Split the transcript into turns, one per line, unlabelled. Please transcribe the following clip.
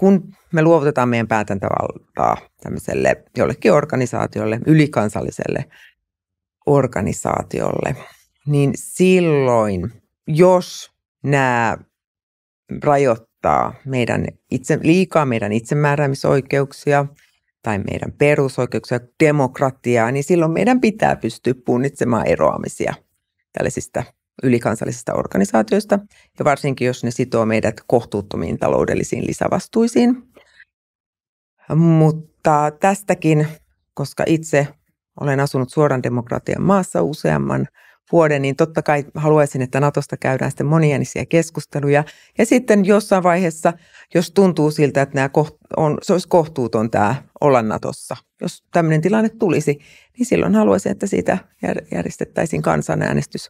kun me luovutetaan meidän päätäntävaltaa tämmöiselle jollekin organisaatiolle, ylikansalliselle organisaatiolle, niin silloin, jos nämä rajoittaa meidän itse, liikaa meidän itsemääräämisoikeuksia tai meidän perusoikeuksia, demokratiaa, niin silloin meidän pitää pystyä punnitsemaan eroamisia tällaisista ylikansallisista organisaatioista, ja varsinkin jos ne sitoo meidät kohtuuttomiin taloudellisiin lisävastuisiin. Mutta tästäkin, koska itse olen asunut suoran demokratian maassa useamman vuoden, niin totta kai haluaisin, että Natosta käydään sitten moniäänisiä keskusteluja. Ja sitten jossain vaiheessa, jos tuntuu siltä, että nämä koht- on, se olisi kohtuuton tämä olla Natossa, jos tämmöinen tilanne tulisi, niin silloin haluaisin, että siitä järjestettäisiin kansanäänestys